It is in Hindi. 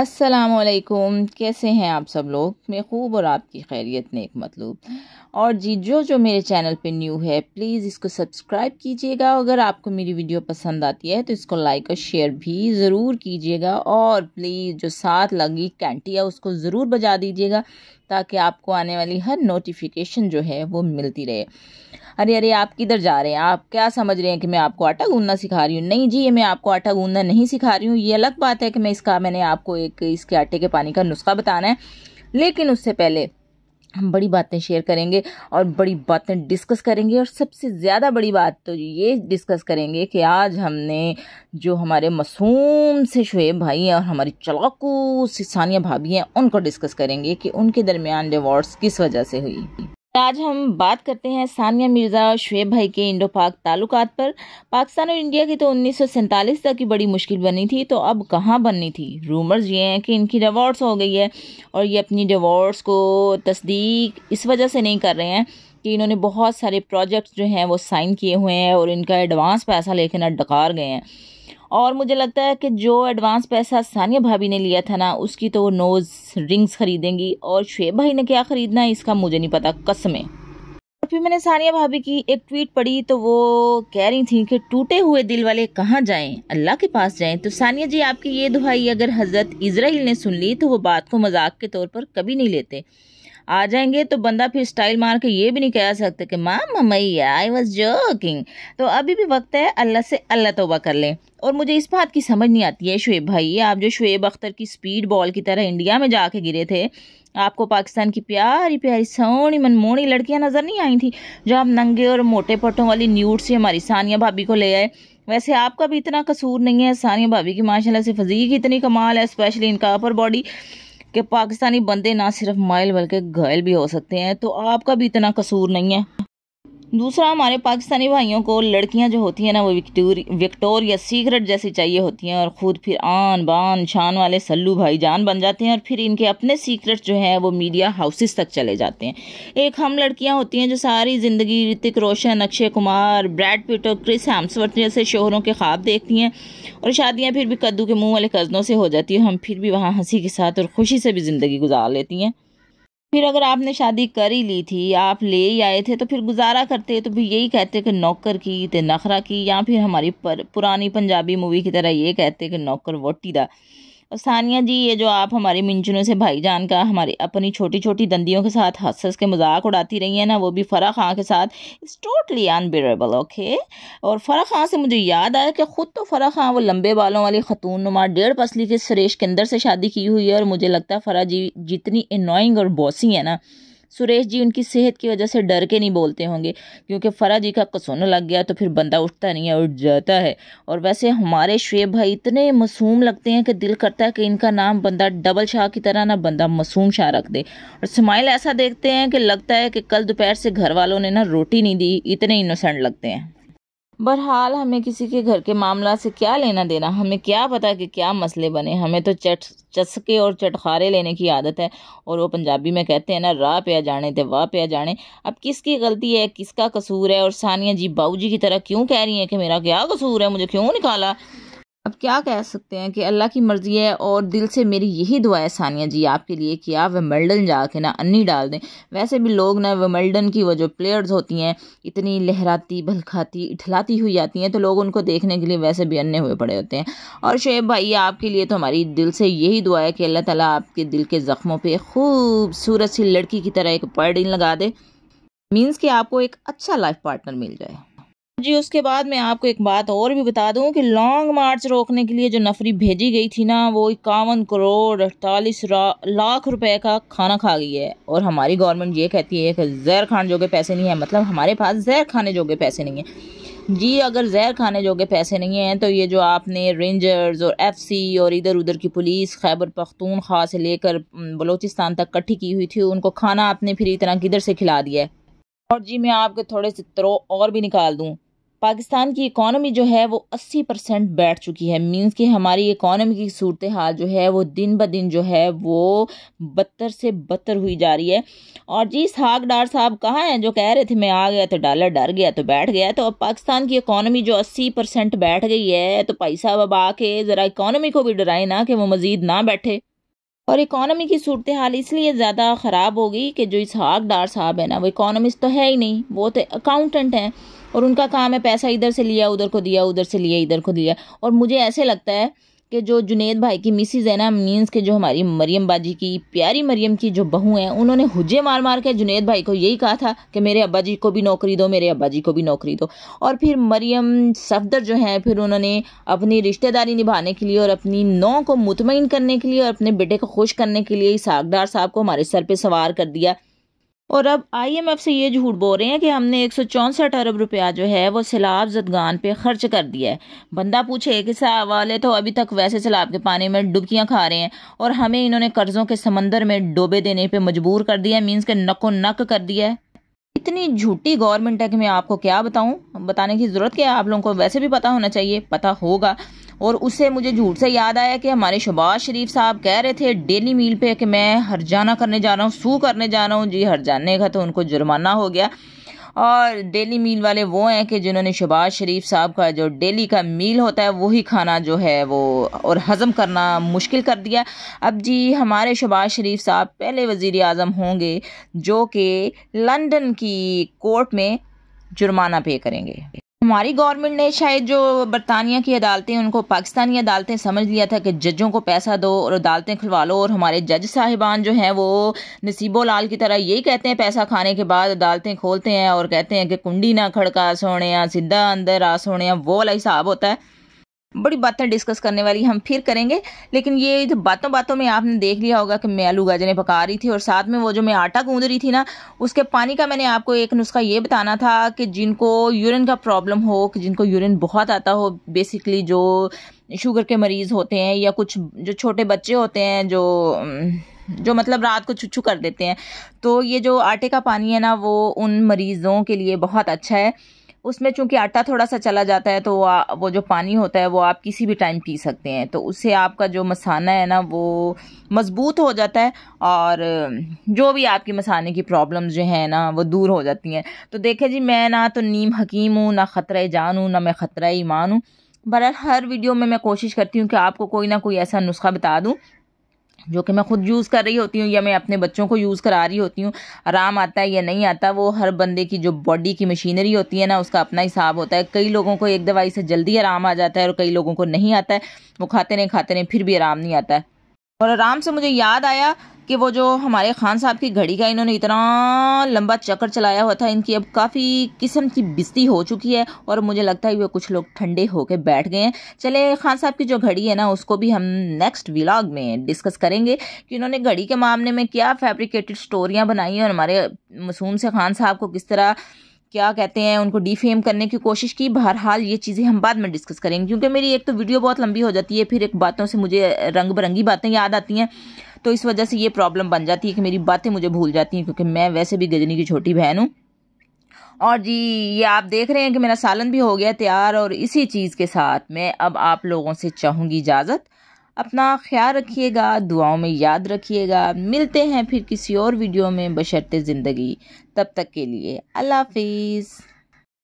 असलकुम कैसे हैं आप सब लोग मैं खूब और आपकी खैरियत ने एक मतलूब और जी जो जो मेरे चैनल पे न्यू है प्लीज़ इसको सब्सक्राइब कीजिएगा अगर आपको मेरी वीडियो पसंद आती है तो इसको लाइक और शेयर भी ज़रूर कीजिएगा और प्लीज़ जो साथ लगी कैंटी है उसको ज़रूर बजा दीजिएगा ताकि आपको आने वाली हर नोटिफिकेशन जो है वो मिलती रहे अरे अरे आप किधर जा रहे हैं आप क्या समझ रहे हैं कि मैं आपको आटा गूंदना सिखा रही हूँ नहीं जी ये मैं आपको आटा गूंदना नहीं सिखा रही हूँ ये अलग बात है कि मैं इसका मैंने आपको एक इसके आटे के पानी का नुस्खा बताना है लेकिन उससे पहले हम बड़ी बातें शेयर करेंगे और बड़ी बातें डिस्कस करेंगे और सबसे ज़्यादा बड़ी बात तो ये डिस्कस करेंगे कि आज हमने जो हमारे मासूम से शुएब भाई हैं और हमारी चलाकू सानिया भाभी हैं उनको डिस्कस करेंगे कि उनके दरमियान डिवॉर्स किस वजह से हुई आज हम बात करते हैं सानिया मिर्ज़ा और शुएब भाई के इंडो पाक ताल्लुकात पर पाकिस्तान और इंडिया की तो उन्नीस तक की बड़ी मुश्किल बनी थी तो अब कहाँ बननी थी रूमर्स ये हैं कि इनकी डिवोर्स हो गई है और ये अपनी डिवोर्स को तस्दीक इस वजह से नहीं कर रहे हैं कि इन्होंने बहुत सारे प्रोजेक्ट्स जो हैं वो साइन किए हुए हैं और इनका एडवांस पैसा लेकर डकार गए हैं और मुझे लगता है कि जो एडवांस पैसा सानिया भाभी ने लिया था ना उसकी तो वो नोज़ रिंग्स खरीदेंगी और शुएब भाई ने क्या ख़रीदना है इसका मुझे नहीं पता कसमें और फिर मैंने सानिया भाभी की एक ट्वीट पढ़ी तो वो कह रही थी कि टूटे हुए दिल वाले कहाँ जाएं अल्लाह के पास जाएं तो सानिया जी आपकी ये दुहाई अगर हज़रत इसराइल ने सुन ली तो वो बात को मजाक के तौर पर कभी नहीं लेते आ जाएंगे तो बंदा फिर स्टाइल मार के ये भी नहीं कह सकते कि माँ ममैया आई वॉज जोकिंग तो अभी भी वक्त है अल्लाह से अल्लाह तोबा कर लें और मुझे इस बात की समझ नहीं आती है शुएब भाई आप जो शुएब अख्तर की स्पीड बॉल की तरह इंडिया में जाके गिरे थे आपको पाकिस्तान की प्यारी प्यारी सोनी मनमोहनी लड़कियां नज़र नहीं आई थी जो आप नंगे और मोटे पटों वाली न्यूट से हमारी सानिया भाभी को ले आए वैसे आपका भी इतना कसूर नहीं है सानिया भाभी की माशाल्लाह से फजीक इतनी कमाल है स्पेशली इनका अपर बॉडी कि पाकिस्तानी बंदे ना सिर्फ माइल बल्कि घायल भी हो सकते हैं तो आपका भी इतना कसूर नहीं है दूसरा हमारे पाकिस्तानी भाइयों को लड़कियां जो होती हैं ना वो विक्टोरिया सीक्रेट जैसी चाहिए होती हैं और ख़ुद फिर आन बान शान वाले सल्लू भाई जान बन जाते हैं और फिर इनके अपने सीक्रेट जो हैं वो मीडिया हाउसेस तक चले जाते हैं एक हम लड़कियां होती हैं जो सारी ज़िंदगी ऋतिक रोशन अक्षय कुमार ब्रैड पिट और क्रिस हेम्सवर्थ जैसे शोहरों के ख्वाब देखती हैं और शादियाँ फिर भी कद्दू के मुँह वाले कज़नों से हो जाती हैं हम फिर भी वहाँ हंसी के साथ और ख़ुशी से भी ज़िंदगी गुजार लेती हैं फिर अगर आपने शादी कर ही ली थी आप ले ही आए थे तो फिर गुजारा करते तो फिर यही कहते कि नौकर की ते नखरा की या फिर हमारी पर, पुरानी पंजाबी मूवी की तरह ये कहते कि नौकर वोटी दा और सानिया जी ये जो आप हमारे मिंजनों से भाईजान का हमारे अपनी छोटी छोटी दंदियों के साथ हंस हंस के मजाक उड़ाती रही है ना वो भी फ़रा खां के साथ इस टोटली अनबेरेबल ओके और फ़रा खां से मुझे याद आया कि ख़ुद तो फ़रा खां वो लंबे बालों वाली खतून नुमा डेढ़ पसली के सरेश के अंदर से शादी की हुई है और मुझे लगता है फ़रा जी जितनी इनोइंग और बॉसी है ना सुरेश जी उनकी सेहत की वजह से डर के नहीं बोलते होंगे क्योंकि फरा जी का कसोना लग गया तो फिर बंदा उठता नहीं है उठ जाता है और वैसे हमारे शुेब भाई इतने मासूम लगते हैं कि दिल करता है कि इनका नाम बंदा डबल शाह की तरह ना बंदा मासूम शाह रख दे और स्माइल ऐसा देखते हैं कि लगता है कि कल दोपहर से घर वालों ने ना रोटी नहीं दी इतने इनोसेंट लगते हैं बहरहाल हमें किसी के घर के मामला से क्या लेना देना हमें क्या पता कि क्या मसले बने हमें तो चट चसके और चटखारे लेने की आदत है और वो पंजाबी में कहते हैं ना राह पे आ जाने थे वाह पे आ जाने अब किसकी गलती है किसका कसूर है और सानिया जी बाबू जी की तरह क्यों कह रही हैं कि मेरा क्या कसूर है मुझे क्यों निकाला अब क्या कह सकते हैं कि अल्लाह की मर्ज़ी है और दिल से मेरी यही दुआ है सानिया जी आपके लिए कि आप विमल्डन कर ना अन्नी डाल दें वैसे भी लोग ना विमल्डन की वो जो प्लेयर्स होती हैं इतनी लहराती भलखाती इठलाती हुई आती हैं तो लोग उनको देखने के लिए वैसे भी अन्य हुए पड़े होते हैं और शेब भाई आपके लिए तो हमारी दिल से यही दुआ है कि अल्लाह तला आपके दिल के ज़ख्मों पर खूबसूरत सी लड़की की तरह एक पर्डिन लगा दे मीन्स कि आपको एक अच्छा लाइफ पार्टनर मिल जाए जी उसके बाद मैं आपको एक बात और भी बता दूं कि लॉन्ग मार्च रोकने के लिए जो नफरी भेजी गई थी ना वो इक्यावन करोड़ अड़तालीस लाख रुपए का खाना खा गई है और हमारी गवर्नमेंट ये कहती है कि जहर खाने जोगे पैसे नहीं है मतलब हमारे पास जहर खाने जोगे पैसे नहीं है जी अगर जहर खाने जोगे पैसे नहीं हैं तो ये जो आपने रेंजर्स और सी और इधर उधर की पुलिस खैबर पख्तूनख्वा से लेकर बलोचिस्तान तक इकट्ठी की हुई थी उनको खाना आपने फिर इतना किधर से खिला दिया है और जी मैं आपके थोड़े से त्रो और भी निकाल दूँ पाकिस्तान की इकॉनमी जो है वो 80 परसेंट बैठ चुकी है मींस कि हमारी इकानमी की सूरत हाल जो है वो दिन ब दिन जो है वो बदतर से बदतर हुई जा रही है और जी साग डार साहब कहाँ हैं जो कह रहे थे मैं आ गया तो डॉलर डर गया तो बैठ गया तो अब पाकिस्तान की इकॉनमी जो 80 परसेंट बैठ गई है तो भाई साहब अब आके ज़रा इकॉनमी को भी डराए ना कि वो मज़ीद ना बैठे और इकोनॉमी की सूरत हाल इसलिए ज़्यादा ख़राब होगी कि जो इसहाक डार साहब है ना वो इकॉनमिस्ट तो है ही नहीं वो तो अकाउंटेंट हैं और उनका काम है पैसा इधर से लिया उधर को दिया उधर से लिया इधर को दिया और मुझे ऐसे लगता है कि जो जुनेद भाई की मिसिज़ है ना मीन्स के जो हमारी मरियम बाजी की प्यारी मरियम की जो बहू हैं उन्होंने हुजे मार मार के जुनेद भाई को यही कहा था कि मेरे अब्बा जी को भी नौकरी दो मेरे अब्बा जी को भी नौकरी दो और फिर मरियम सफदर जो हैं फिर उन्होंने अपनी रिश्तेदारी निभाने के लिए और अपनी नौ को मुतमिन करने के लिए और अपने बेटे को खुश करने के लिए इसहाकदार साहब को हमारे सर पर सवार कर दिया और अब आईएमएफ से ये झूठ बोल रहे हैं कि हमने एक अरब रुपया जो है वो सैलाब जदगान पे खर्च कर दिया है बंदा पूछे कि साहब वाले तो अभी तक वैसे सैलाब के पानी में डुबकियां खा रहे हैं और हमें इन्होंने कर्ज़ों के समंदर में डोबे देने पर मजबूर कर दिया है मीन्स के नको नक कर दिया है इतनी झूठी गवर्नमेंट है कि मैं आपको क्या बताऊं बताने की ज़रूरत क्या है आप लोगों को वैसे भी पता होना चाहिए पता होगा और उससे मुझे झूठ से याद आया कि हमारे शहबाज शरीफ साहब कह रहे थे डेली मील पे कि मैं हरजाना करने जा रहा हूँ सू करने जा रहा हूँ जी हरजाने का तो उनको जुर्माना हो गया और डेली मील वाले वो हैं कि जिन्होंने शहबाज शरीफ साहब का जो डेली का मील होता है वही खाना जो है वो और हज़म करना मुश्किल कर दिया अब जी हमारे शबाज शरीफ साहब पहले वज़ी अजम होंगे जो कि लंदन की कोर्ट में जुर्माना पे करेंगे हमारी गवर्नमेंट ने शायद जो बरतानिया की अदालतें उनको पाकिस्तानी अदालतें समझ लिया था कि जजों को पैसा दो और अदालतें खुलवा लो और हमारे जज साहिबान जो हैं वो नसीबो लाल की तरह यही कहते हैं पैसा खाने के बाद अदालतें खोलते हैं और कहते हैं कि कुंडी ना खड़का सोने या सीधा अंदर आ सोने वो वाला हिसाब होता है बड़ी बातें डिस्कस करने वाली हम फिर करेंगे लेकिन ये बातों बातों में आपने देख लिया होगा कि मैं आलू गाजरें पका रही थी और साथ में वो जो मैं आटा गूंद रही थी ना उसके पानी का मैंने आपको एक नुस्खा ये बताना था कि जिनको यूरिन का प्रॉब्लम हो कि जिनको यूरिन बहुत आता हो बेसिकली जो शुगर के मरीज़ होते हैं या कुछ जो छोटे बच्चे होते हैं जो जो मतलब रात को छुच्छू कर देते हैं तो ये जो आटे का पानी है ना वो उन मरीज़ों के लिए बहुत अच्छा है उसमें चूंकि आटा थोड़ा सा चला जाता है तो वो, वो जो पानी होता है वो आप किसी भी टाइम पी सकते हैं तो उससे आपका जो मसाना है ना वो मज़बूत हो जाता है और जो भी आपकी मसाने की प्रॉब्लम जो है ना वो दूर हो जाती हैं तो देखें जी मैं ना तो नीम हकीम हूँ ना ख़तरा जान हूँ ना मैं ख़तरा ईमान हूँ बहरहाल हर वीडियो में मैं कोशिश करती हूँ कि आपको कोई ना कोई ऐसा नुस्खा बता दूँ जो कि मैं खुद यूज़ कर रही होती हूँ या मैं अपने बच्चों को यूज़ करा रही होती हूँ आराम आता है या नहीं आता वो हर बंदे की जो बॉडी की मशीनरी होती है ना उसका अपना हिसाब होता है कई लोगों को एक दवाई से जल्दी आराम आ जाता है और कई लोगों को नहीं आता है वो खाते नहीं खाते नहीं फिर भी आराम नहीं आता है और आराम से मुझे याद आया कि वो जो हमारे खान साहब की घड़ी का इन्होंने इतना लंबा चक्कर चलाया हुआ था इनकी अब काफ़ी किस्म की बिजती हो चुकी है और मुझे लगता है वो कुछ लोग ठंडे होके बैठ गए हैं चले खान साहब की जो घड़ी है ना उसको भी हम नेक्स्ट व्लाग में डिस्कस करेंगे कि इन्होंने घड़ी के मामले में क्या फैब्रिकेटेड स्टोरियाँ बनाई हैं और हमारे मसूम से खान साहब को किस तरह क्या कहते हैं उनको डिफेम करने की कोशिश की बहरहाल ये चीज़ें हम बाद में डिस्कस करेंगे क्योंकि मेरी एक तो वीडियो बहुत लंबी हो जाती है फिर एक बातों से मुझे रंग बिरंगी बातें याद आती हैं तो इस वजह से ये प्रॉब्लम बन जाती है कि मेरी बातें मुझे भूल जाती हैं क्योंकि मैं वैसे भी गजनी की छोटी बहन हूँ और जी ये आप देख रहे हैं कि मेरा सालन भी हो गया तैयार और इसी चीज़ के साथ मैं अब आप लोगों से चाहूँगी इजाज़त अपना ख्याल रखिएगा दुआओं में याद रखिएगा मिलते हैं फिर किसी और वीडियो में बशर्ते ज़िंदगी तब तक के लिए अल्लाह हाफिज़